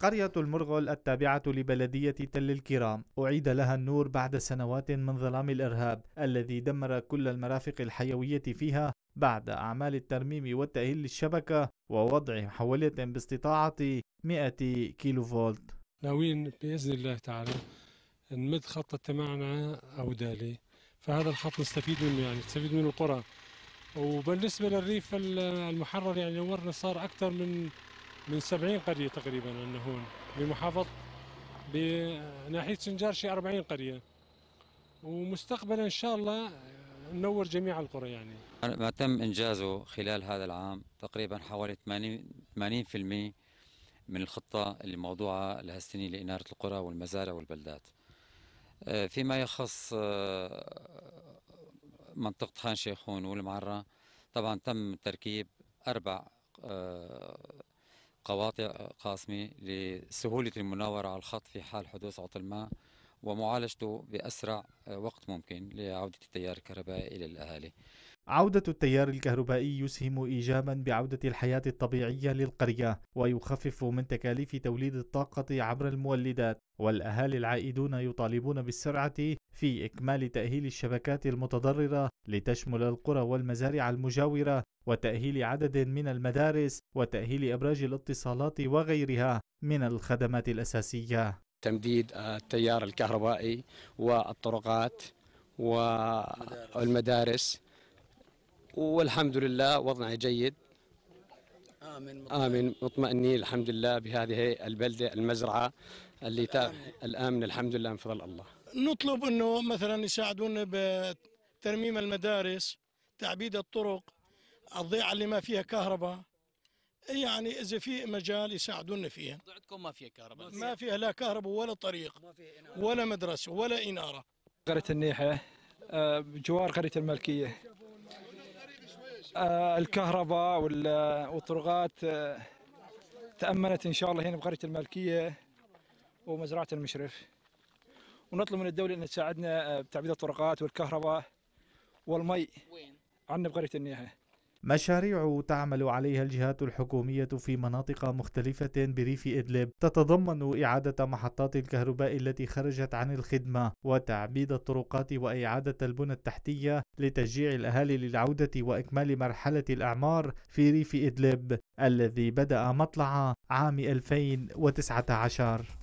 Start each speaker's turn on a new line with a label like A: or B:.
A: قرية المرغل التابعة لبلدية تل الكرام أعيد لها النور بعد سنوات من ظلام الإرهاب الذي دمر كل المرافق الحيوية فيها بعد أعمال الترميم والتأهيل للشبكة ووضع محولة باستطاعة 100 كيلو فولت
B: ناويين بإذن الله تعالى نمد خط أو دالي فهذا الخط نستفيد منه يعني نستفيد منه القرى وبالنسبة للريف المحرر يعني نورنا صار أكثر من من 70 قرية تقريبا عندنا هون بمحافظة بناحية سنجار شي 40 قرية ومستقبلا إن شاء الله آه، ننور جميع القرى يعني
C: ما تم إنجازه خلال هذا العام تقريبا حوالي 80 80% من الخطة اللي موضوعة لهالسنة لإنارة القرى والمزارع والبلدات آه، فيما يخص آه، منطقة خان شيخون والمعرة طبعا تم تركيب أربع قواطع قاسمة لسهولة المناورة على الخط في حال حدوث عطل ما ومعالجته بأسرع آه، وقت ممكن لعودة التيار الكهربائي إلى الأهالي
A: عودة التيار الكهربائي يسهم إيجابا بعودة الحياة الطبيعية للقرية ويخفف من تكاليف توليد الطاقة عبر المولدات والأهالي العائدون يطالبون بالسرعة في إكمال تأهيل الشبكات المتضررة لتشمل القرى والمزارع المجاورة وتأهيل عدد من المدارس وتأهيل أبراج الاتصالات وغيرها من الخدمات الأساسية تمديد التيار الكهربائي والطرقات والمدارس والحمد لله وضعنا جيد آمن آمن مطمئنين الحمد لله بهذه البلدة المزرعة اللي الآمن, الآمن الحمد لله من فضل الله نطلب أنه مثلا يساعدونا بترميم المدارس تعبيد الطرق الضيعة اللي ما فيها كهرباء يعني اذا في مجال يساعدونا فيه عندكم ما فيها كهرباء ما فيها لا كهرباء ولا طريق ولا مدرسه ولا اناره قريه
D: النيحه بجوار آه، قريه الملكيه آه، الكهرباء والطرقات آه، تامنت ان شاء الله هنا بقريه الملكيه ومزرعه المشرف ونطلب من الدوله ان تساعدنا بتعبيد الطرقات والكهرباء والمي وين؟ عندنا بقريه النيحه
A: مشاريع تعمل عليها الجهات الحكومية في مناطق مختلفة بريف إدلب تتضمن إعادة محطات الكهرباء التي خرجت عن الخدمة وتعبيد الطرقات وإعادة البنى التحتية لتشجيع الأهالي للعودة وإكمال مرحلة الأعمار في ريف إدلب الذي بدأ مطلع عام 2019